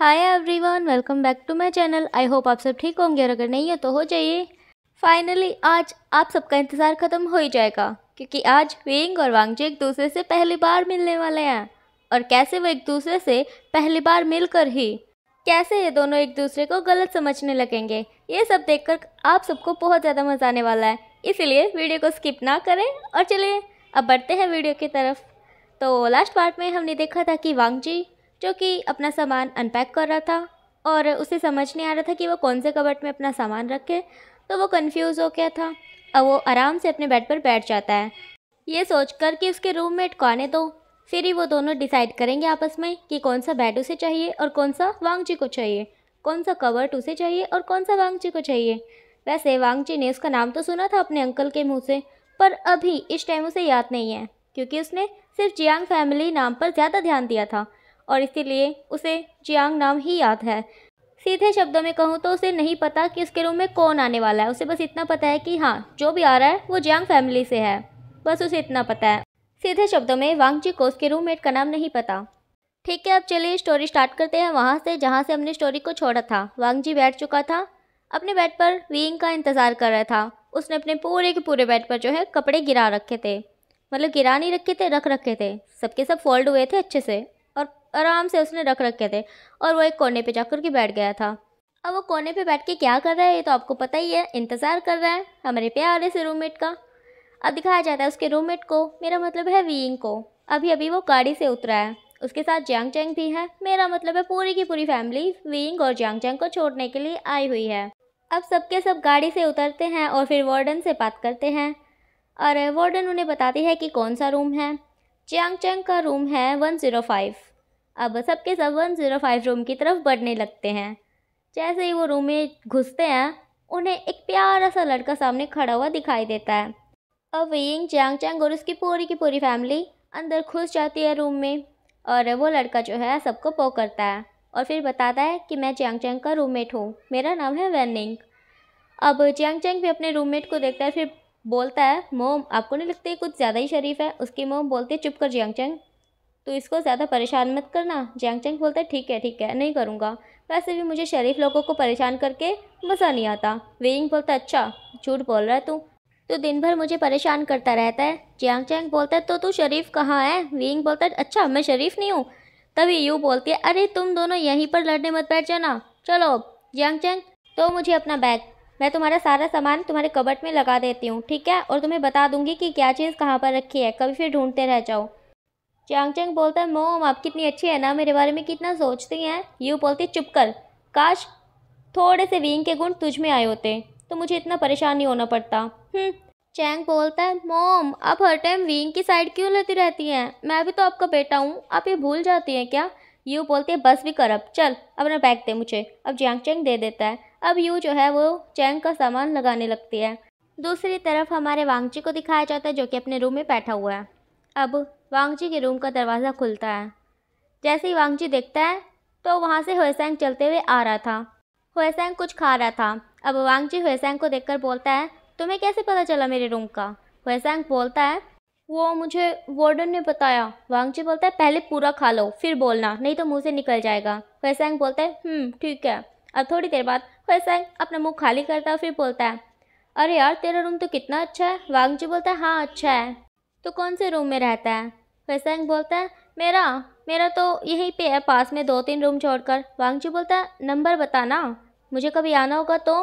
hi everyone welcome back to my channel I hope आप सब ठीक होंगे और अगर नहीं है तो हो जाइए फाइनली आज आप सबका इंतज़ार ख़त्म हो ही जाएगा क्योंकि आज वेंग और वांगजे एक दूसरे से पहली बार मिलने वाले हैं और कैसे वो एक दूसरे से पहली बार मिलकर ही कैसे ये दोनों एक दूसरे को गलत समझने लगेंगे ये सब कर आप सबको बहुत ज़्यादा मज़ा आने वाला है इसीलिए वीडियो को स्किप ना करें और चलिए अब बढ़ते हैं वीडियो की तरफ तो लास्ट पार्ट में हमने देखा था कि वांगजी जो कि अपना सामान अनपैक कर रहा था और उसे समझ नहीं आ रहा था कि वो कौन से कबट में अपना सामान रखे तो वो कंफ्यूज हो गया था और वो आराम से अपने बेड पर बैठ जाता है ये सोच कर कि उसके मेट कौन है तो फिर ही वो दोनों डिसाइड करेंगे आपस में कि कौन सा बेड उसे चाहिए और कौन सा वांगजी को चाहिए कौन सा कवर्ट उसे चाहिए और कौन सा वांगजी को चाहिए वैसे वांगजी ने उसका नाम तो सुना था अपने अंकल के मुँह से पर अभी इस टाइम उसे याद नहीं है क्योंकि उसने सिर्फ जियांग फैमिली नाम पर ज़्यादा ध्यान दिया था और इसीलिए उसे जियांग नाम ही याद है सीधे शब्दों में कहूँ तो उसे नहीं पता कि उसके रूम में कौन आने वाला है उसे बस इतना पता है कि हाँ जो भी आ रहा है वो जियांग फैमिली से है बस उसे इतना पता है सीधे शब्दों में वांगजी को उसके रूममेट का नाम नहीं पता ठीक है अब चलिए स्टोरी स्टार्ट करते हैं वहाँ से जहाँ से हमने स्टोरी को छोड़ा था वांगजी बैठ चुका था अपने बेड पर वींग का इंतज़ार कर रहा था उसने अपने पूरे के पूरे बेड पर जो है कपड़े गिरा रखे थे मतलब गिरा नहीं रखे थे रख रखे थे सबके सब फोल्ड हुए थे अच्छे से आराम से उसने रख रखे थे और वो एक कोने पे जाकर के बैठ गया था अब वो कोने पे बैठ के क्या कर रहा है ये तो आपको पता ही है इंतज़ार कर रहा है हमारे प्यारे से रूममेट का अब दिखाया जाता है उसके रूममेट को मेरा मतलब है वीइंग को अभी अभी वो गाड़ी से उतरा है उसके साथ जंग जंग भी है मेरा मतलब है पूरी की पूरी फैमिली वीइंग और जंग जंग को छोड़ने के लिए आई हुई है अब सबके सब गाड़ी से उतरते हैं और फिर वार्डन से बात करते हैं और वार्डन उन्हें बताती है कि कौन सा रूम है चियांग चंग का रूम है वन ज़ीरो फाइव अब सबके सब वन ज़ीरो फाइव रूम की तरफ बढ़ने लगते हैं जैसे ही वो रूम में घुसते हैं उन्हें एक प्यारा सा लड़का सामने खड़ा हुआ दिखाई देता है अब विंग चांग चांग और उसकी पूरी की पूरी फैमिली अंदर घुस जाती है रूम में और वो लड़का जो है सबको पो करता है और फिर बताता है कि मैं चैंग चैंग का रूममेट हूँ मेरा नाम है वैनिंग अब चैंग चैंग भी अपने रूममेट को देखता है फिर बोलता है मोम आपको नहीं लगता कुछ ज़्यादा ही शरीफ है उसकी मोम बोलती है चुप कर चैंग चैंग तो इसको ज़्यादा परेशान मत करना जैंग चैंग बोलता है ठीक है ठीक है नहीं करूँगा वैसे भी मुझे शरीफ लोगों को परेशान करके मज़ा नहीं आता वेइंग बोलता अच्छा झूठ बोल रहा है तू तो दिन भर मुझे परेशान करता रहता है जियांग चैंग बोलता है तो तू शरीफ कहाँ है वेइंग बोलता है अच्छा मैं शरीफ नहीं हूँ तभी यू बोलती है अरे तुम दोनों यहीं पर लड़ने मत बैठ जाना चलो जियांग चैंग तो मुझे अपना बैग मैं तुम्हारा सारा सामान तुम्हारे कबट में लगा देती हूँ ठीक है और तुम्हें बता दूंगी कि क्या चीज़ कहाँ पर रखी है कभी फिर ढूंढते रह जाओ चंग बोलता है मोम आप कितनी अच्छी है ना मेरे बारे में कितना सोचती हैं यू बोलती है चुप कर काश थोड़े से वींग के गुण तुझ में आए होते तो मुझे इतना परेशान नहीं होना पड़ता हम्म, चैंग बोलता है मोम आप हर टाइम वींग की साइड क्यों लेती रहती हैं मैं भी तो आपका बेटा हूँ आप ये भूल जाती हैं क्या यू बोलती है बस भी कर अब चल अपना बैग दे मुझे अब जैंग चैंग दे देता है अब यू जो है वो चैंग का सामान लगाने लगती है दूसरी तरफ हमारे वांगची को दिखाया जाता है जो कि अपने रूम में बैठा हुआ है अब वांगची के रूम का दरवाज़ा खुलता है जैसे ही वांगची देखता है तो वहाँ से हुसैंग चलते हुए आ रहा था हुसैंग कुछ खा रहा था अब वांगची हुसैंग को देखकर बोलता है तुम्हें कैसे पता चला मेरे रूम का हुसैंग बोलता है वो मुझे वार्डन ने बताया वांगची बोलता है पहले पूरा खा लो फिर बोलना नहीं तो मुँह से निकल जाएगा हुसैंग बोलता है हम्म, ठीक है अब थोड़ी देर बाद हुसैंग अपना मुँह खाली करता है फिर बोलता है अरे यार तेरा रूम तो कितना अच्छा है वांगजी बोलता है हाँ अच्छा है तो कौन से रूम में रहता है फेसैंग बोलता है मेरा मेरा तो यहीं पे है पास में दो तीन रूम छोड़कर वांगजू बोलता है नंबर बताना मुझे कभी आना होगा तो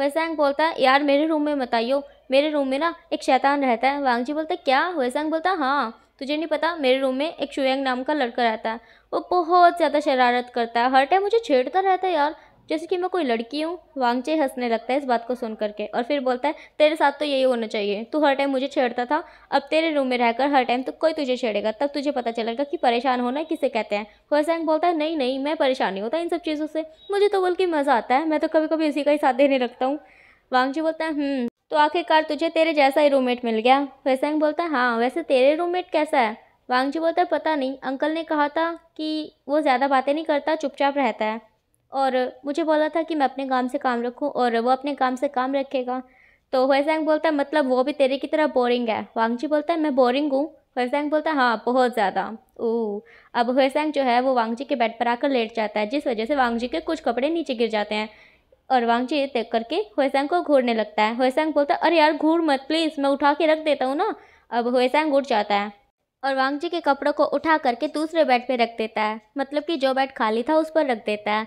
वैसैंग बोलता है यार मेरे रूम में बताइयो मेरे रूम में ना एक शैतान रहता है वांगजू बोलता क्या वैसांग बोलता है हाँ तुझे नहीं पता मेरे रूम में एक शुयंग नाम का लड़का रहता है वो बहुत ज़्यादा शरारत करता है हर टाइम मुझे छेड़ता रहता है यार जैसे कि मैं कोई लड़की हूँ वांगचे हंसने लगता है इस बात को सुन करके और फिर बोलता है तेरे साथ तो यही होना चाहिए तू हर टाइम मुझे छेड़ता था अब तेरे रूम में रहकर हर टाइम तो कोई तुझे छेड़ेगा तब तुझे पता चलेगा कि परेशान होना किसे कहते हैं फरसैंग बोलता है नहीं नहीं मैं परेशान नहीं होता इन सब चीज़ों से मुझे तो बोल के मज़ा आता है मैं तो कभी कभी उसी का ही साथ देने लगता हूँ वांगचे बोलता है हम्म, तो आखिरकार तुझे तेरे जैसा ही रूममेट मिल गया फैसैंग बोलता है हाँ वैसे तेरे रूममेट कैसा है वांगजी बोलता है पता नहीं अंकल ने कहा था कि वो ज़्यादा बातें नहीं करता चुपचाप रहता है और मुझे बोला था कि मैं अपने काम से काम रखूँ और वो अपने काम से काम रखेगा तो हुएसैंग बोलता है मतलब वो भी तेरे की तरह बोरिंग है वांगजी बोलता है मैं बोरिंग हूँ हुएसैंग बोलता है हाँ बहुत ज़्यादा ओ अब हुएसैंग जो है वो वांगजी के बेड पर आकर लेट जाता है जिस वजह से वांगजी के कुछ कपड़े नीचे गिर जाते हैं और वांगजी ये देख करके हुएसैंग को घूरने लगता है हुएसैंग बोलता है अरे यार घूर मत प्लीज़ मैं उठा के रख देता हूँ ना अब हुएसैंग उठ जाता है और वांगजी के कपड़ों को उठा करके दूसरे बेड पर रख देता है मतलब कि जो बेड खाली था उस पर रख देता है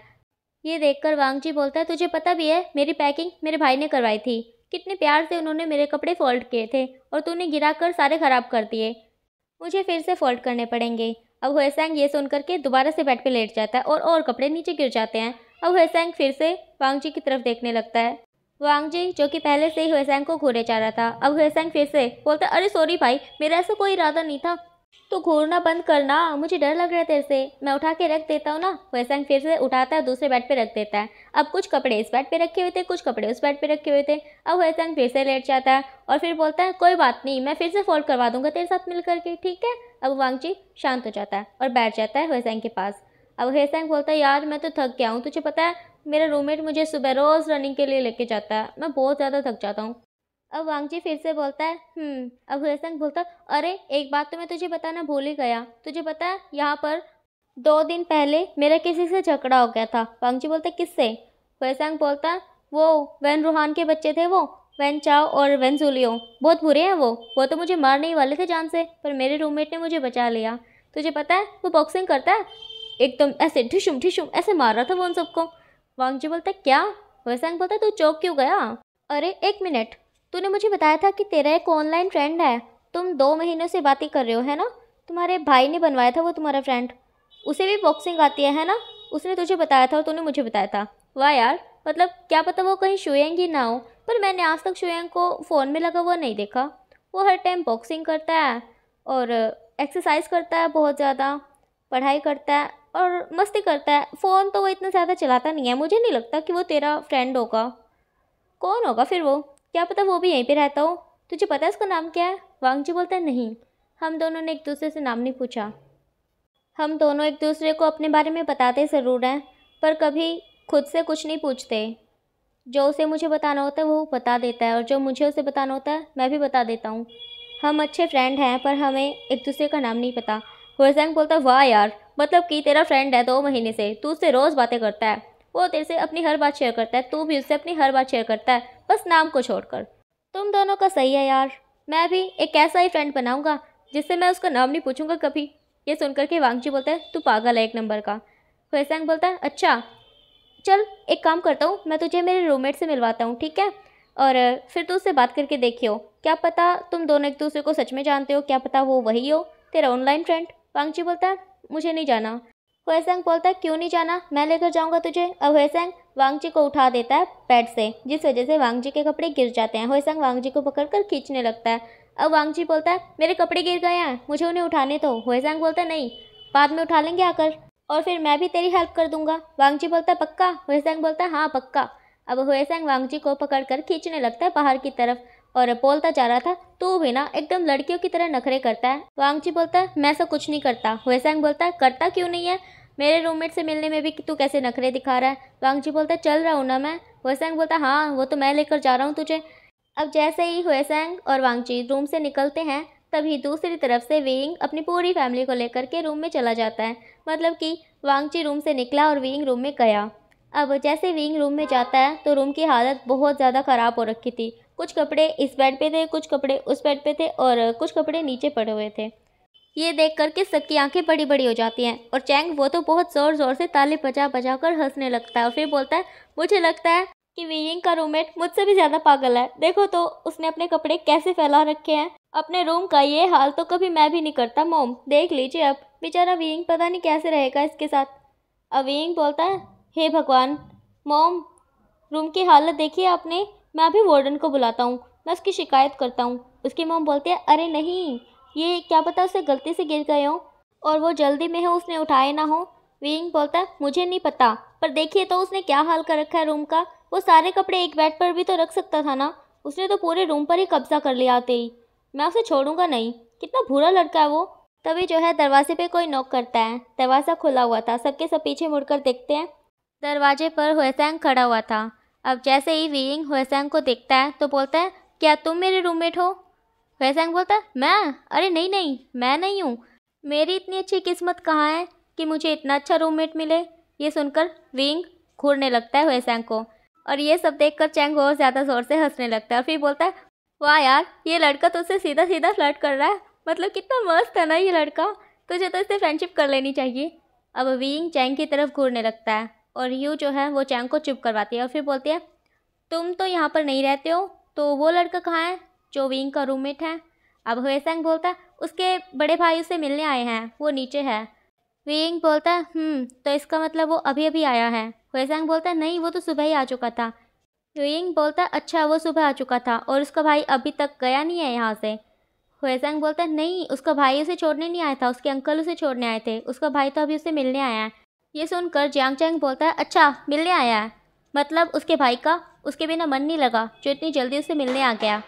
ये देखकर वांगजी बोलता है तुझे पता भी है मेरी पैकिंग मेरे भाई ने करवाई थी कितने प्यार से उन्होंने मेरे कपड़े फोल्ड किए थे और तूने गिरा कर सारे ख़राब कर दिए मुझे फिर से फोल्ड करने पड़ेंगे अब सैंग ये सुन करके दोबारा से बेड पे लेट जाता है और और कपड़े नीचे गिर जाते हैं अब सैंग फिर से वांगजी की तरफ देखने लगता है वांगजी जो कि पहले से ही सैंग को घूरे जा रहा था अब सैंग फिर से बोलता अरे सॉरी भाई मेरा ऐसा कोई इरादा नहीं था तो घूरना बंद करना मुझे डर लग रहा है तेरे से मैं उठा के रख देता हूँ ना हम फिर से उठाता है दूसरे बेड पे रख देता है अब कुछ कपड़े इस बेड पे रखे हुए थे कुछ कपड़े उस बेड पे रखे हुए थे अब हम फिर से लेट जाता है और फिर बोलता है कोई बात नहीं मैं फिर से फोल्ड करवा दूंगा तेरे साथ मिल करके ठीक है अब जी शांत हो जाता है और बैठ जाता है वैसे के पास अब वैसे बोलता है यार मैं तो थक गया हूँ तुझे पता है मेरा रूममेट मुझे सुबह रोज़ रनिंग के लिए लेके जाता है मैं बहुत ज़्यादा थक जाता हूँ अब वांगजी फिर से बोलता है हम्म अब हुएसंग बोलता अरे एक बात तो मैं तुझे बताना भूल ही गया तुझे पता है यहाँ पर दो दिन पहले मेरा किसी से झगड़ा हो गया था वांगजी बोलता किससे हुएसंग बोलता वो वैन रूहान के बच्चे थे वो वैन चाओ और वैन जुलियो बहुत बुरे हैं वो वो तो मुझे मारने ही वाले थे जान से पर मेरे रूममेट ने मुझे बचा लिया तुझे पता है वो बॉक्सिंग करता है एकदम ऐसे ठिशुम ठिशुम ऐसे मार रहा था वो उन सबको वांगजी बोलता क्या वैसंग बोलता तू चौक क्यों गया अरे एक मिनट तूने मुझे बताया था कि तेरा एक ऑनलाइन फ्रेंड है तुम दो महीनों से बातें कर रहे हो है ना तुम्हारे भाई ने बनवाया था वो तुम्हारा फ्रेंड उसे भी बॉक्सिंग आती है है ना उसने तुझे बताया था और तूने मुझे बताया था वाह यार मतलब क्या पता वो कहीं शुएंग ही ना हो पर मैंने आज तक शुएंग को फ़ोन में लगा हुआ नहीं देखा वो हर टाइम बॉक्सिंग करता है और एक्सरसाइज करता है बहुत ज़्यादा पढ़ाई करता है और मस्ती करता है फ़ोन तो वो इतना ज़्यादा चलाता नहीं है मुझे नहीं लगता कि वो तेरा फ्रेंड होगा कौन होगा फिर वो क्या पता वो भी यहीं पे रहता हो तुझे पता है उसका नाम क्या है वांग जी बोलता है नहीं हम दोनों ने एक दूसरे से नाम नहीं पूछा हम दोनों एक दूसरे को अपने बारे में बताते ज़रूर हैं पर कभी खुद से कुछ नहीं पूछते जो उसे मुझे बताना होता है वो बता देता है और जो मुझे उसे बताना होता है मैं भी बता देता हूँ हम अच्छे फ्रेंड हैं पर हमें एक दूसरे का नाम नहीं पता हुरसैंग बोलता वाह यार मतलब कि तेरा फ्रेंड है दो महीने से तू उससे रोज़ बातें करता है वो तेरे से अपनी हर बात शेयर करता है तू भी उससे अपनी हर बात शेयर करता है बस नाम को छोड़कर तुम दोनों का सही है यार मैं भी एक ऐसा ही फ्रेंड बनाऊंगा जिससे मैं उसका नाम नहीं पूछूंगा कभी ये सुनकर के वांगजी बोलता है तू पागल है एक नंबर का हुसैंग बोलता है अच्छा चल एक काम करता हूँ मैं तुझे मेरे रूममेट से मिलवाता हूँ ठीक है और फिर तू उससे बात करके देखियो क्या पता तुम दोनों एक दूसरे को सच में जानते हो क्या पता वो वही हो तेरा ऑनलाइन फ्रेंड वांगजी बोलता है मुझे नहीं जाना हुएसेंग बोलता है क्यों नहीं जाना मैं लेकर जाऊंगा तुझे अब हुएसंग वांगजी को उठा देता है पैड से जिस वजह से वांगजी के कपड़े गिर जाते हैं हुएसंग वांगजी को पकड़कर खींचने लगता है अब वांगजी बोलता है मेरे कपड़े गिर गए हैं मुझे उन्हें उठाने तो हुएसेंग बोलता है नहीं बाद में उठा लेंगे आकर और फिर मैं भी तेरी हेल्प कर दूंगा वांगजी बोलता है पक्का हुएसेंग बोलता है हाँ पक्का अब हुएसंग वांगजी को कर खींचने लगता है बाहर की तरफ और बोलता जा रहा था तू भी ना एकदम लड़कियों की तरह नखरे करता है वांगजी बोलता है मैं सब कुछ नहीं करता हुएसेंग बोलता है करता क्यों नहीं है मेरे रूममेट से मिलने में भी तू कैसे नखरे दिखा रहा है वांगजी बोलता चल रहा हूँ ना मैं हुसैंग बोलता हाँ वो तो मैं लेकर जा रहा हूँ तुझे अब जैसे ही हुसैंग और वांगजी रूम से निकलते हैं तभी दूसरी तरफ से वेइंग अपनी पूरी फैमिली को लेकर के रूम में चला जाता है मतलब कि वांगची रूम से निकला और वेइंग रूम में गया अब जैसे वेइंग रूम में जाता है तो रूम की हालत बहुत ज़्यादा ख़राब हो रखी थी कुछ कपड़े इस बेड पे थे कुछ कपड़े उस बेड पे थे और कुछ कपड़े नीचे पड़े हुए थे ये देख कर के सबकी आंखें बड़ी बड़ी हो जाती हैं और चैंग वो तो बहुत ज़ोर ज़ोर से ताली बजा बजा कर हंसने लगता है और फिर बोलता है मुझे लगता है कि वीयिंग का रूममेट मुझसे भी ज़्यादा पागल है देखो तो उसने अपने कपड़े कैसे फैला रखे हैं अपने रूम का ये हाल तो कभी मैं भी नहीं करता मोम देख लीजिए अब बेचारा वीयिंग पता नहीं कैसे रहेगा इसके साथ अब वीयिंग बोलता है हे भगवान मोम रूम की हालत देखिए आपने मैं अभी वार्डन को बुलाता हूँ मैं उसकी शिकायत करता हूँ उसकी मोम बोलती है अरे नहीं ये क्या पता उसे गलती से गिर गए हों और वो जल्दी में हो उसने उठाए ना हो विंग बोलता है मुझे नहीं पता पर देखिए तो उसने क्या हाल कर रखा है रूम का वो सारे कपड़े एक बेड पर भी तो रख सकता था ना उसने तो पूरे रूम पर ही कब्जा कर लिया आते ही मैं उसे छोड़ूंगा नहीं कितना बुरा लड़का है वो तभी जो है दरवाजे पे कोई नॉक करता है दरवाज़ा खुला हुआ था सबके सब पीछे मुड़कर देखते हैं दरवाजे पर हुसैंग खड़ा हुआ था अब जैसे ही वेइंग हुसैंग को देखता है तो बोलता है क्या तुम मेरे रूममेट हो वैसंग बोलता मैं अरे नहीं नहीं मैं नहीं हूँ मेरी इतनी अच्छी किस्मत कहाँ है कि मुझे इतना अच्छा रूममेट मिले ये सुनकर विंग घूरने लगता है वैसांग को और ये सब देखकर चैंग और ज़्यादा ज़ोर से हंसने लगता है और फिर बोलता है वाह यार ये लड़का तो उससे सीधा सीधा फ्लर्ट कर रहा है मतलब कितना मस्त है ना ये लड़का तुझे तो इससे फ्रेंडशिप कर लेनी चाहिए अब विंग चैंग की तरफ घूरने लगता है और यू जो है वो चैंग को चुप करवाती है और फिर बोलती है तुम तो यहाँ पर नहीं रहते हो तो वो लड़का कहाँ है जो का रूममेट है अब हुएसंग बोलता उसके बड़े भाई उसे मिलने आए हैं वो नीचे है वेइंग बोलता हम्म तो इसका मतलब वो अभी अभी आया है हुएसंग बोलता नहीं वो तो सुबह ही आ चुका था वेइंग बोलता अच्छा वो सुबह आ चुका था और उसका भाई अभी तक गया नहीं है यहाँ से हुएसंग बोलता नहीं उसका भाई उसे छोड़ने नहीं आया था उसके अंकल उसे छोड़ने आए थे उसका भाई तो अभी उसे मिलने आया है ये सुनकर जियांग चैंग बोलता है अच्छा मिलने आया है मतलब उसके भाई का उसके बिना मन नहीं लगा जो इतनी जल्दी उसे मिलने आ गया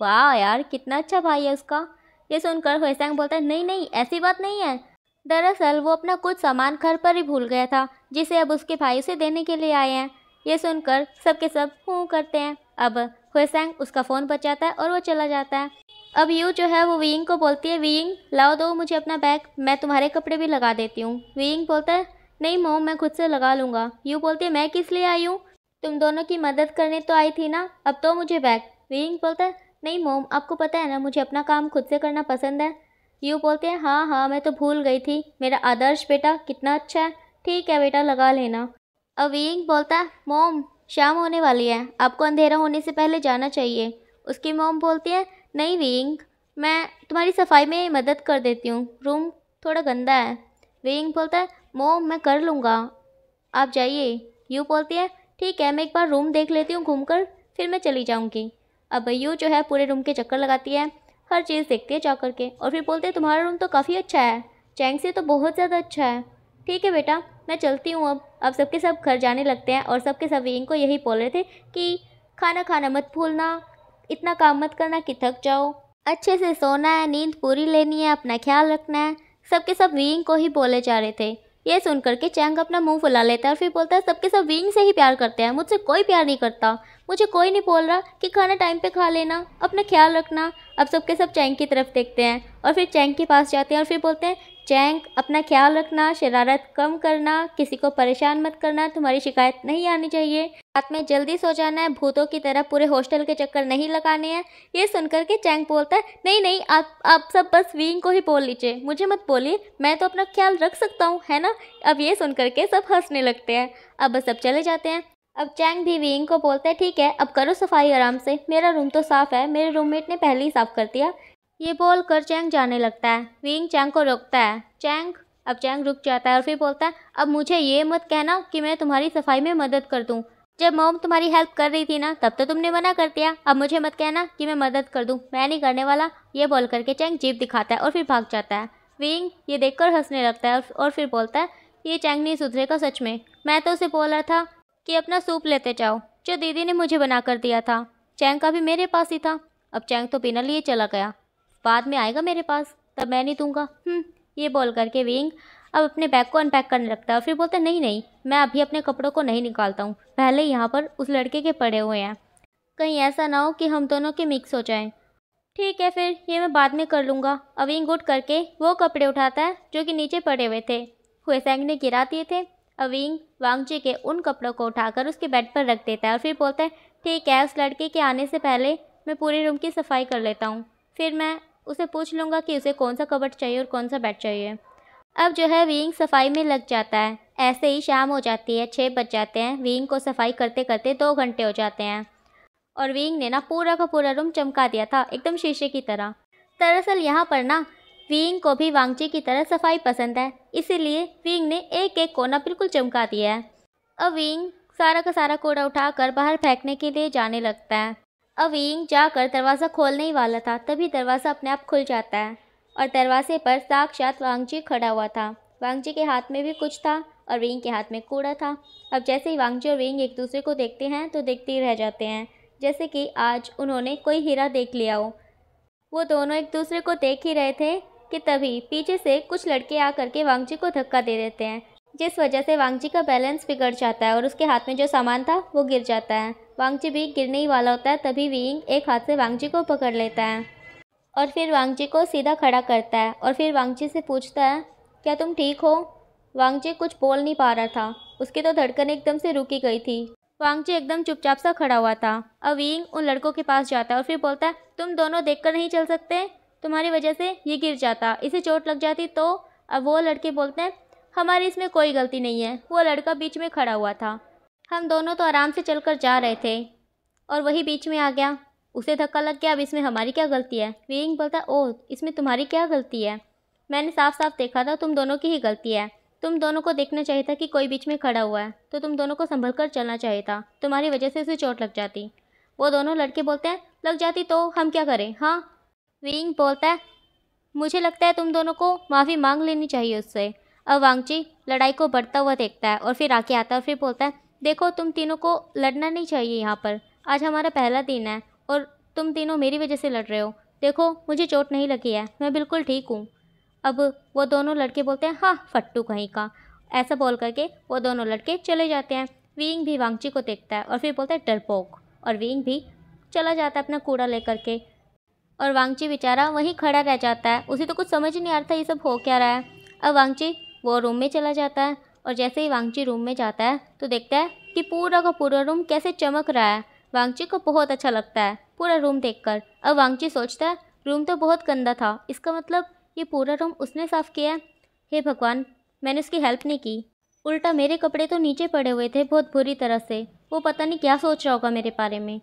वाह यार कितना अच्छा भाई है उसका ये सुनकर हुसैंग बोलता है नहीं नहीं ऐसी बात नहीं है दरअसल वो अपना कुछ सामान घर पर ही भूल गया था जिसे अब उसके भाई उसे देने के लिए आए हैं ये सुनकर सबके सब हूँ करते हैं अब हुसैंग उसका फ़ोन बचाता है और वो चला जाता है अब यू जो है वो विंग को बोलती है वीइंग लाओ दो मुझे अपना बैग मैं तुम्हारे कपड़े भी लगा देती हूँ विंग बोलता है नहीं मोम मैं खुद से लगा लूँगा यू बोलती है मैं किस लिए आई हूँ तुम दोनों की मदद करने तो आई थी ना अब तो मुझे बैग विंग बोलता है नहीं मोम आपको पता है ना मुझे अपना काम खुद से करना पसंद है यूँ बोलते हैं हाँ हाँ मैं तो भूल गई थी मेरा आदर्श बेटा कितना अच्छा है ठीक है बेटा लगा लेना अवीक बोलता है मोम शाम होने वाली है आपको अंधेरा होने से पहले जाना चाहिए उसकी मोम बोलती है नहीं विंग मैं तुम्हारी सफाई में मदद कर देती हूँ रूम थोड़ा गंदा है विंग बोलता है मोम मैं कर लूँगा आप जाइए यू बोलती है ठीक है मैं एक बार रूम देख लेती हूँ घूमकर फिर मैं चली जाऊँगी अब अबयू जो है पूरे रूम के चक्कर लगाती है हर चीज़ देखती है जा के और फिर बोलते हैं तुम्हारा रूम तो काफ़ी अच्छा है चैंग से तो बहुत ज़्यादा अच्छा है ठीक है बेटा मैं चलती हूँ अब अब सबके सब घर जाने लगते हैं और सबके सब विंग को यही बोल रहे थे कि खाना खाना मत भूलना इतना काम मत करना कि थक जाओ अच्छे से सोना है नींद पूरी लेनी है अपना ख्याल रखना है सबके सब विंग को ही बोले जा रहे थे ये सुन करके चैंग अपना मुंह फुला लेता है और फिर बोलता है सबके सब विंग से ही प्यार करते हैं मुझसे कोई प्यार नहीं करता मुझे कोई नहीं बोल रहा कि खाना टाइम पे खा लेना अपना ख्याल रखना अब सबके सब चैंग की तरफ देखते हैं और फिर चैंग के पास जाते हैं और फिर बोलते हैं चैंग अपना ख्याल रखना शरारत कम करना किसी को परेशान मत करना तुम्हारी शिकायत नहीं आनी चाहिए रात में जल्दी सो जाना है भूतों की तरह पूरे हॉस्टल के चक्कर नहीं लगाने हैं ये सुनकर के चैंग बोलता है नहीं नहीं आप आप सब बस वींग को ही बोल लीजिए मुझे मत बोलिए मैं तो अपना ख्याल रख सकता हूँ है ना अब ये सुन करके सब हंसने लगते हैं अब सब चले जाते हैं अब चैंग भी विंग को बोलता है ठीक है अब करो सफाई आराम से मेरा रूम तो साफ़ है मेरे रूममेट ने पहले ही साफ़ कर दिया ये बोल कर चैंग जाने लगता है विंग चैंग को रोकता है चैंग अब चैंग रुक जाता है और फिर बोलता है अब मुझे ये मत कहना कि मैं तुम्हारी सफाई में मदद कर दूँ जब मोम तुम्हारी हेल्प कर रही थी ना तब तो तुमने मना कर दिया अब मुझे मत कहना कि मैं मदद कर दूँ मैं नहीं करने वाला ये बोल करके चैंग जीप दिखाता है और फिर भाग जाता है विंग ये देखकर हंसने लगता है और फिर बोलता है ये चैंग नहीं सुधरेगा सच में मैं तो उसे बोल रहा था कि अपना सूप लेते जाओ जो दीदी ने मुझे बना कर दिया था चैंग का भी मेरे पास ही था अब चैंग तो बिना लिए चला गया बाद में आएगा मेरे पास तब मैं नहीं दूंगा हम्म, ये बोल करके विंग अब अपने बैग को अनपैक करने लगता है फिर बोलता नहीं नहीं मैं अभी अपने कपड़ों को नहीं निकालता हूँ पहले यहाँ पर उस लड़के के पड़े हुए हैं कहीं ऐसा ना हो कि हम दोनों के मिक्स हो जाएं ठीक है फिर ये मैं बाद में कर लूँगा अवीन उठ करके वो कपड़े उठाता है जो कि नीचे पड़े हुए थे सैंग ने गिरा दिए थे अविंग वांगजी के उन कपड़ों को उठाकर उसके बेड पर रख देता है और फिर बोलता है ठीक है उस लड़के के आने से पहले मैं पूरे रूम की सफाई कर लेता हूँ फिर मैं उसे पूछ लूँगा कि उसे कौन सा कबट चाहिए और कौन सा बेड चाहिए अब जो है विंग सफाई में लग जाता है ऐसे ही शाम हो जाती है छः बज जाते हैं विंग को सफाई करते करते दो घंटे हो जाते हैं और विंग ने ना पूरा का पूरा रूम चमका दिया था एकदम शीशे की तरह दरअसल यहाँ पर ना विंग को भी वांगची की तरह सफाई पसंद है इसीलिए विंग ने एक एक कोना बिल्कुल चमका दिया है अब विंग सारा का सारा कूड़ा उठाकर बाहर फेंकने के लिए जाने लगता है अब विंग जाकर दरवाज़ा खोलने ही वाला था तभी दरवाज़ा अपने आप खुल जाता है और दरवाजे पर साक्षात वांगजी खड़ा हुआ था वांगजी के हाथ में भी कुछ था और वेंग के हाथ में कूड़ा था अब जैसे ही वांगजी और वेंग एक दूसरे को देखते हैं तो देखते ही रह जाते हैं जैसे कि आज उन्होंने कोई हीरा देख लिया हो वो दोनों एक दूसरे को देख ही रहे थे कि तभी पीछे से कुछ लड़के आ करके वांगजी को धक्का दे देते हैं जिस वजह से वांगजी का बैलेंस बिगड़ जाता है और उसके हाथ में जो सामान था वो गिर जाता है वांगजी भी गिरने ही वाला होता है तभी विंग एक हाथ से वांगजी को पकड़ लेता है और फिर वांगजी को सीधा खड़ा करता है और फिर वांगजी से पूछता है क्या तुम ठीक हो वांगजी कुछ बोल नहीं पा रहा था उसकी तो धड़कन एकदम से रुकी गई थी वांगजी एकदम चुपचाप सा खड़ा हुआ था अविंग उन लड़कों के पास जाता है और फिर बोलता है तुम दोनों देख नहीं चल सकते तुम्हारी वजह से ये गिर जाता इसे चोट लग जाती तो अब वो लड़के बोलते हैं हमारी इसमें कोई गलती नहीं है वो लड़का बीच में खड़ा हुआ था हम दोनों तो आराम से चलकर जा रहे थे और वही बीच में आ गया उसे धक्का लग गया अब इसमें हमारी क्या गलती है वेइंग बोलता है ओह इसमें तुम्हारी क्या गलती है मैंने साफ साफ देखा था तुम दोनों की ही गलती है तुम दोनों को देखना चाहिए था कि कोई बीच में खड़ा हुआ है तो तुम दोनों को संभल कर चलना चाहिए था तुम्हारी वजह से उसे चोट लग जाती वो दोनों लड़के बोलते हैं लग जाती तो हम क्या करें हाँ वेइंग बोलता है मुझे लगता है तुम दोनों को माफ़ी मांग लेनी चाहिए उससे अब वांगची लड़ाई को बढ़ता हुआ देखता है और फिर आके आता है और फिर बोलता है देखो तुम तीनों को लड़ना नहीं चाहिए यहाँ पर आज हमारा पहला दिन है और तुम तीनों मेरी वजह से लड़ रहे हो देखो मुझे चोट नहीं लगी है मैं बिल्कुल ठीक हूँ अब वो दोनों लड़के बोलते हैं हाँ फट्टू कहीं का ऐसा बोल करके वो दोनों लड़के चले जाते हैं वींग भी वांगची को देखता है और फिर बोलता है डरपोक और वींग भी चला जाता है अपना कूड़ा लेकर के और वांगची बेचारा वहीं खड़ा रह जाता है उसे तो कुछ समझ नहीं आ रहा था ये सब हो क्या रहा है अब वांगची वो रूम में चला जाता है और जैसे ही वांगची रूम में जाता है तो देखता है कि पूरा का पूरा रूम कैसे चमक रहा है वांगची को बहुत अच्छा लगता है पूरा रूम देखकर अब वांगची सोचता है रूम तो बहुत गंदा था इसका मतलब ये पूरा रूम उसने साफ़ किया है हे भगवान मैंने उसकी हेल्प नहीं की उल्टा मेरे कपड़े तो नीचे पड़े हुए थे बहुत बुरी तरह से वो पता नहीं क्या सोच रहा होगा मेरे बारे में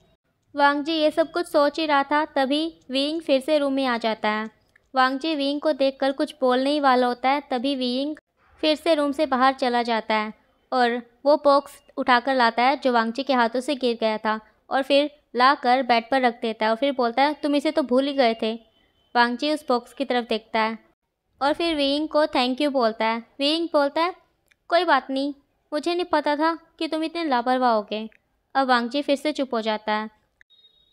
वांगजी ये सब कुछ सोच ही रहा था तभी वीइंग फिर से रूम में आ जाता है वांगजी वीइंग को देखकर कुछ बोलने ही वाला होता है तभी वीइंग फिर से रूम से बाहर चला जाता है और वो बॉक्स उठाकर लाता है जो वांगजी के हाथों से गिर गया था और फिर ला कर बेड पर रख देता है और फिर बोलता है तुम इसे तो भूल ही गए थे वांगची उस बॉक्स की तरफ देखता है और फिर वेइंग को थैंक यू बोलता है वेइंग बोलता है कोई बात नहीं मुझे नहीं पता था कि तुम इतने लापरवाह हो गए अब वांगजी फिर से चुप हो जाता है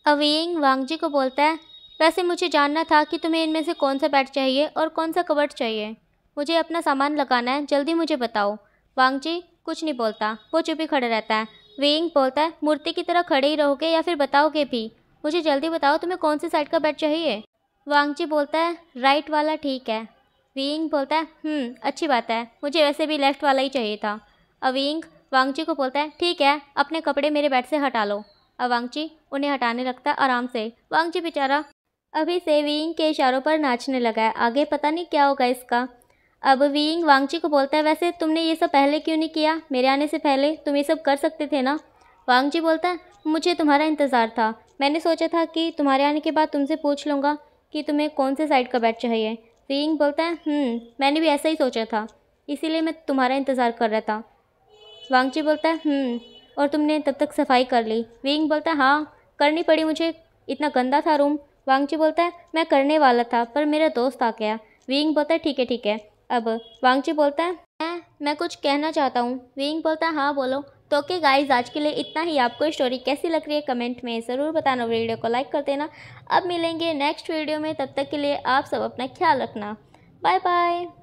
अब वेइंग वांगजी को बोलता है वैसे मुझे जानना था कि तुम्हें इनमें से कौन सा बेड चाहिए और कौन सा कवर्ड चाहिए मुझे अपना सामान लगाना है जल्दी मुझे बताओ वांगजी कुछ नहीं बोलता वो चुप ही खड़ा रहता है वेइंग बोलता है मूर्ति की तरह खड़े ही रहोगे या फिर बताओगे भी मुझे जल्दी बताओ तुम्हें कौन सी साइड का बेड चाहिए वांगची बोलता है राइट वाला ठीक है वेइंग बोलता है हम्म, अच्छी बात है मुझे वैसे भी लेफ्ट वाला ही चाहिए था अविंग वांगची को बोलता है ठीक है अपने कपड़े मेरे बेड से हटा लो अवांगची उन्हें हटाने लगता है आराम से वांगची बेचारा अभी से विंग के इशारों पर नाचने लगा है आगे पता नहीं क्या होगा इसका अब वीइंग वांगची को बोलता है वैसे तुमने ये सब पहले क्यों नहीं किया मेरे आने से पहले तुम ये सब कर सकते थे ना वांगची बोलता है मुझे तुम्हारा इंतज़ार था मैंने सोचा था कि तुम्हारे आने के बाद तुमसे पूछ लूँगा कि तुम्हें कौन से साइड का बैट चाहिए वीइंग बोलता है हम्म, मैंने भी ऐसा ही सोचा था इसीलिए मैं तुम्हारा इंतज़ार कर रहा था वांगची बोलता है हम्म, और तुमने तब तक सफाई कर ली विंग बोलता है हाँ करनी पड़ी मुझे इतना गंदा था रूम वांगची बोलता है मैं करने वाला था पर मेरा दोस्त आ गया विंग बोलता है ठीक है ठीक है अब वांगची बोलता है मैं मैं कुछ कहना चाहता हूँ विंग बोलता है हाँ बोलो तो ओके गाइज आज के लिए इतना ही आपको स्टोरी कैसी लग रही है कमेंट में ज़रूर बताना वीडियो को लाइक कर देना अब मिलेंगे नेक्स्ट वीडियो में तब तक के लिए आप सब अपना ख्याल रखना बाय बाय